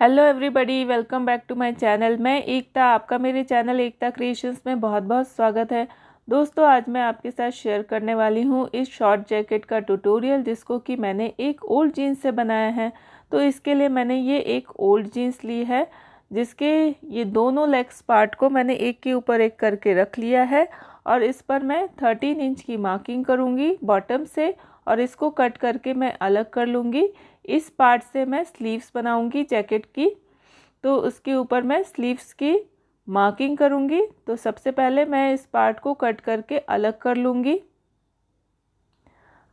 hello everybody welcome back to my channel मैं एकता आपका मेरे चैनल एकता क्रिएशंस में बहुत बहुत स्वागत है दोस्तों आज मैं आपके साथ शेयर करने वाली हूँ इस शॉर्ट जैकेट का ट्यूटोरियल जिसको कि मैंने एक ओल्ड जीन्स से बनाया है तो इसके लिए मैंने ये एक ओल्ड जीन्स ली है जिसके ये दोनों लेग्स पार्ट को मैंने एक के ऊपर एक करके रख लिया है और इस पर मैं थर्टीन इंच की मार्किंग करूँगी बॉटम से और इसको कट करके मैं अलग कर लूँगी इस पार्ट से मैं स्लीव्स बनाऊंगी जैकेट की तो उसके ऊपर मैं स्लीव्स की मार्किंग करूंगी तो सबसे पहले मैं इस पार्ट को कट करके अलग कर लूँगी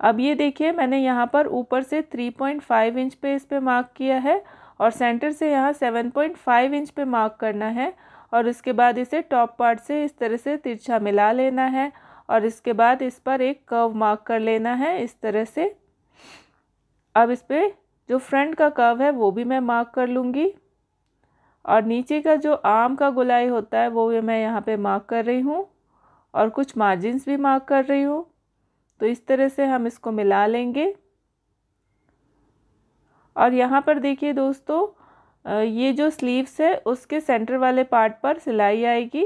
अब ये देखिए मैंने यहाँ पर ऊपर से 3.5 इंच पे इस पर मार्क किया है और सेंटर से यहाँ 7.5 इंच पे मार्क करना है और उसके बाद इसे टॉप पार्ट से इस तरह से तिरछा मिला लेना है और इसके बाद इस पर एक कर्व मार्क कर लेना है इस तरह से अब इस पर जो फ्रंट का कर्व है वो भी मैं मार्क कर लूँगी और नीचे का जो आम का गुलाई होता है वो भी मैं यहाँ पे मार्क कर रही हूँ और कुछ मार्जिन्स भी मार्क कर रही हूँ तो इस तरह से हम इसको मिला लेंगे और यहाँ पर देखिए दोस्तों ये जो स्लीव्स है उसके सेंटर वाले पार्ट पर सिलाई आएगी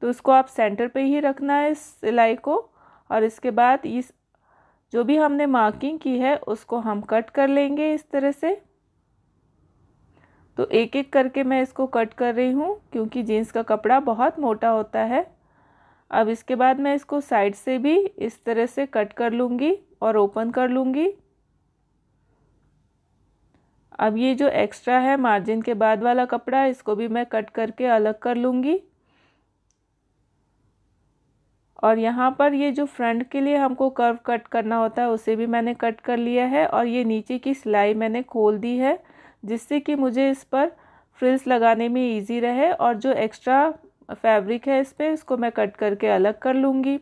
तो उसको आप सेंटर पे ही रखना है इस सिलाई को और इसके बाद इस जो भी हमने मार्किंग की है उसको हम कट कर लेंगे इस तरह से तो एक एक करके मैं इसको कट कर रही हूँ क्योंकि जीन्स का कपड़ा बहुत मोटा होता है अब इसके बाद मैं इसको साइड से भी इस तरह से कट कर लूँगी और ओपन कर लूँगी अब ये जो एक्स्ट्रा है मार्जिन के बाद वाला कपड़ा इसको भी मैं कट करके अलग कर लूँगी और यहाँ पर ये जो फ्रंट के लिए हमको कर्व कट करना होता है उसे भी मैंने कट कर लिया है और ये नीचे की सिलाई मैंने खोल दी है जिससे कि मुझे इस पर फ्रिल्स लगाने में ईजी रहे और जो एक्स्ट्रा फैब्रिक है इस पर इसको मैं कट करके अलग कर लूँगी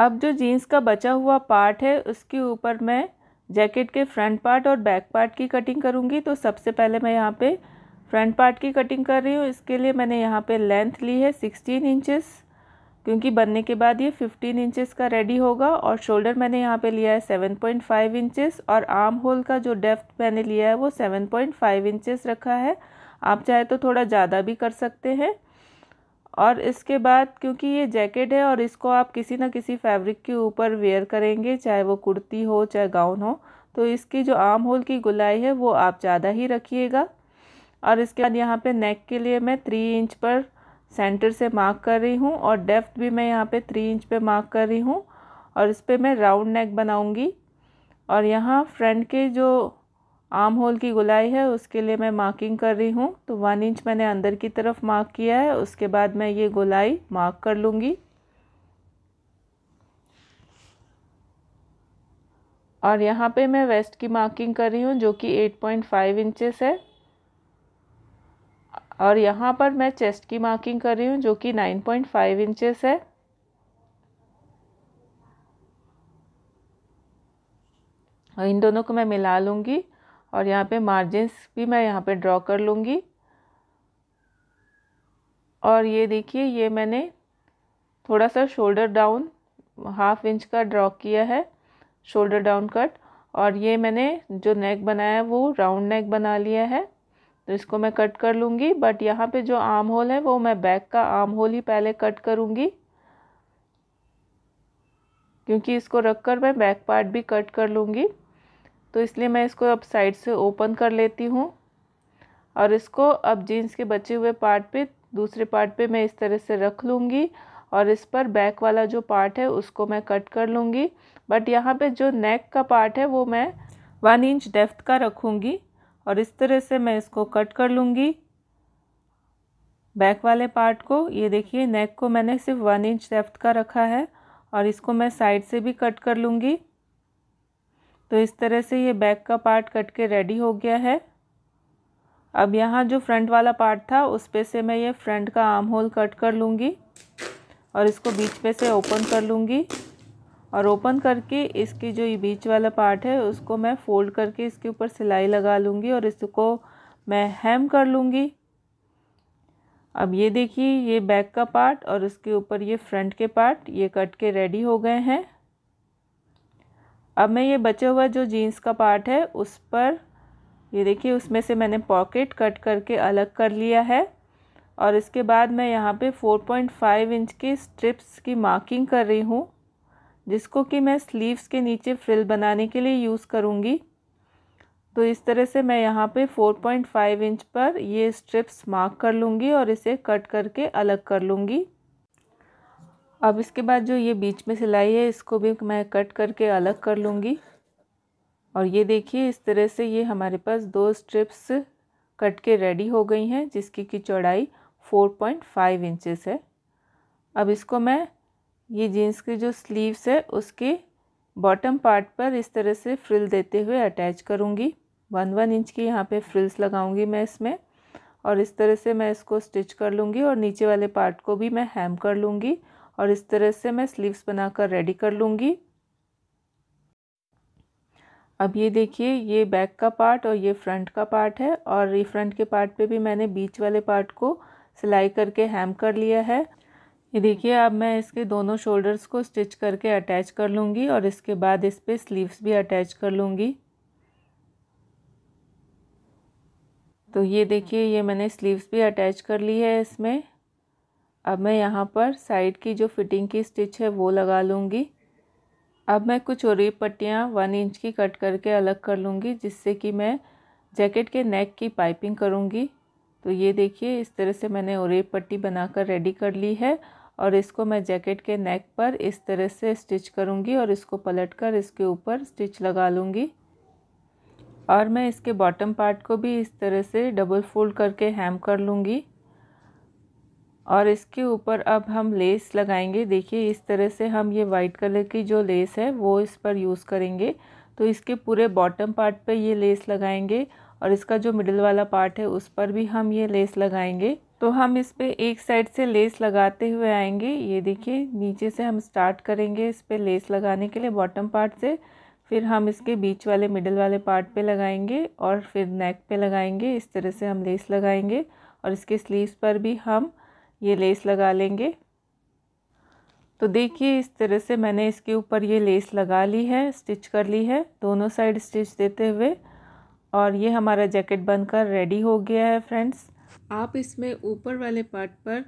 अब जो जीन्स का बचा हुआ पार्ट है उसके ऊपर मैं जैकेट के फ्रंट पार्ट और बैक पार्ट की कटिंग करूँगी तो सबसे पहले मैं यहाँ पर फ्रंट पार्ट की कटिंग कर रही हूँ इसके लिए मैंने यहाँ पर लेंथ ली है सिक्सटीन इंचेस क्योंकि बनने के बाद ये 15 इंचेस का रेडी होगा और शोल्डर मैंने यहाँ पे लिया है 7.5 इंचेस और आर्म होल का जो डेफ्थ मैंने लिया है वो 7.5 इंचेस रखा है आप चाहे तो थोड़ा ज़्यादा भी कर सकते हैं और इसके बाद क्योंकि ये जैकेट है और इसको आप किसी ना किसी फैब्रिक के ऊपर वेयर करेंगे चाहे वो कुर्ती हो चाहे गाउन हो तो इसकी जो आर्म होल की गुलाई है वो आप ज़्यादा ही रखिएगा और इसके बाद यहाँ पे नेक के लिए मैं थ्री इंच पर सेंटर से मार्क कर रही हूँ और डेफ्थ भी मैं यहाँ पे थ्री इंच पे मार्क कर रही हूँ और इस पर मैं राउंड नेक बनाऊँगी और यहाँ फ्रंट के जो आर्म होल की गुलाई है उसके लिए मैं मार्किंग कर रही हूँ तो वन इंच मैंने अंदर की तरफ मार्क किया है उसके बाद मैं ये गुलाई मार्क कर लूँगी और यहाँ पे मैं वेस्ट की मार्किंग कर रही हूँ जो कि 8.5 पॉइंट इंचेस है और यहाँ पर मैं चेस्ट की मार्किंग कर रही हूँ जो कि 9.5 इंचेस है और इन दोनों को मैं मिला लूँगी और यहाँ पे मार्जिन्स भी मैं यहाँ पे ड्रॉ कर लूँगी और ये देखिए ये मैंने थोड़ा सा शोल्डर डाउन हाफ इंच का ड्रॉ किया है शोल्डर डाउन कट और ये मैंने जो नेक बनाया है वो राउंड नेक बना लिया है तो इसको मैं कट कर लूँगी बट यहाँ पे जो आर्म होल है वो मैं बैक का आर्म होल ही पहले कट करूँगी क्योंकि इसको रख कर मैं बैक पार्ट भी कट कर लूँगी तो इसलिए मैं इसको अब साइड से ओपन कर लेती हूँ और इसको अब जीन्स के बचे हुए पार्ट पे दूसरे पार्ट पे मैं इस तरह से रख लूँगी और इस पर बैक वाला जो पार्ट है उसको मैं कट कर लूँगी बट यहाँ पे जो नेक का पार्ट है वो मैं वन इंच डेफ्थ का रखूँगी और इस तरह से मैं इसको कट कर लूँगी बैक वाले पार्ट को ये देखिए नेक को मैंने सिर्फ वन इंच लेफ्ट का रखा है और इसको मैं साइड से भी कट कर लूँगी तो इस तरह से ये बैक का पार्ट कट के रेडी हो गया है अब यहाँ जो फ्रंट वाला पार्ट था उस पर से मैं ये फ्रंट का आर्म होल कट कर लूँगी और इसको बीच पे से ओपन कर लूँगी और ओपन करके इसके जो ये बीच वाला पार्ट है उसको मैं फ़ोल्ड करके इसके ऊपर सिलाई लगा लूँगी और इसको मैं हेम कर लूँगी अब ये देखिए ये बैक का पार्ट और उसके ऊपर ये फ्रंट के पार्ट ये कट के रेडी हो गए हैं अब मैं ये बचा हुआ जो जीन्स का पार्ट है उस पर ये देखिए उसमें से मैंने पॉकेट कट करके अलग कर लिया है और इसके बाद मैं यहाँ पे 4.5 इंच की स्ट्रिप्स की मार्किंग कर रही हूँ जिसको कि मैं स्लीव्स के नीचे फ्रिल बनाने के लिए यूज़ करूँगी तो इस तरह से मैं यहाँ पे 4.5 इंच पर ये स्ट्रिप्स मार्क कर लूँगी और इसे कट करके अलग कर लूँगी अब इसके बाद जो ये बीच में सिलाई है इसको भी मैं कट करके अलग कर लूँगी और ये देखिए इस तरह से ये हमारे पास दो स्ट्रिप्स कट के रेडी हो गई हैं जिसकी की चौड़ाई 4.5 पॉइंट इंचेस है अब इसको मैं ये जीन्स की जो स्लीव्स है उसके बॉटम पार्ट पर इस तरह से फ्रिल देते हुए अटैच करूँगी वन वन इंच की यहाँ पे फ्रिल्स लगाऊंगी मैं इसमें और इस तरह से मैं इसको स्टिच कर लूँगी और नीचे वाले पार्ट को भी मैं हैम कर लूँगी और इस तरह से मैं स्लीव्स बनाकर रेडी कर लूँगी अब ये देखिए ये बैक का पार्ट और ये फ्रंट का पार्ट है और ये फ्रंट के पार्ट पे भी मैंने बीच वाले पार्ट को सिलाई करके हैम कर लिया है ये देखिए अब मैं इसके दोनों शोल्डर्स को स्टिच करके अटैच कर लूँगी और इसके बाद इस पर स्लीव्स भी अटैच कर लूँगी तो ये देखिए ये मैंने स्लीव्स भी अटैच कर ली है इसमें अब मैं यहाँ पर साइड की जो फिटिंग की स्टिच है वो लगा लूँगी अब मैं कुछ और पट्टियाँ वन इंच की कट करके अलग कर लूँगी जिससे कि मैं जैकेट के नेक की पाइपिंग करूँगी तो ये देखिए इस तरह से मैंने और पट्टी बनाकर रेडी कर ली है और इसको मैं जैकेट के नेक पर इस तरह से स्टिच करूँगी और इसको पलट कर इसके ऊपर स्टिच लगा लूँगी और मैं इसके बॉटम पार्ट को भी इस तरह से डबल फोल्ड करके हैम कर लूँगी और इसके ऊपर अब हम लेस लगाएंगे देखिए इस तरह से हम ये वाइट कलर की जो लेस है वो इस पर यूज़ करेंगे तो इसके पूरे बॉटम पार्ट पे ये लेस लगाएंगे और इसका जो मिडल वाला पार्ट है उस पर भी हम ये लेस लगाएंगे तो हम इस पर एक साइड से लेस लगाते हुए आएंगे ये देखिए नीचे से हम स्टार्ट करेंगे इस पर लेस लगाने के लिए बॉटम पार्ट से फिर हम इसके बीच वाले मिडल वाले पार्ट पे लगाएंगे और फिर नेक पे लगाएंगे इस तरह से हम लेस लगाएंगे और इसके स्लीव्स पर भी हम ये लेस लगा लेंगे तो देखिए इस तरह से मैंने इसके ऊपर ये लेस लगा ली है स्टिच कर ली है दोनों साइड स्टिच देते हुए और ये हमारा जैकेट बनकर रेडी हो गया है फ्रेंड्स आप इसमें ऊपर वाले पार्ट पर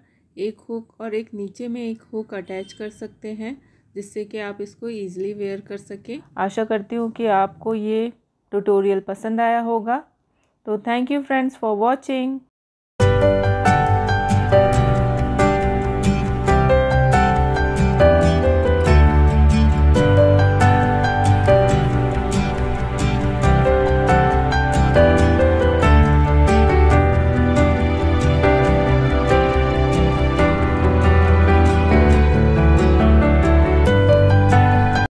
एक हुक और एक नीचे में एक हुक अटैच कर सकते हैं जिससे कि आप इसको ईजिली वेयर कर सकें आशा करती हूँ कि आपको ये ट्यूटोरियल पसंद आया होगा तो thank you friends for watching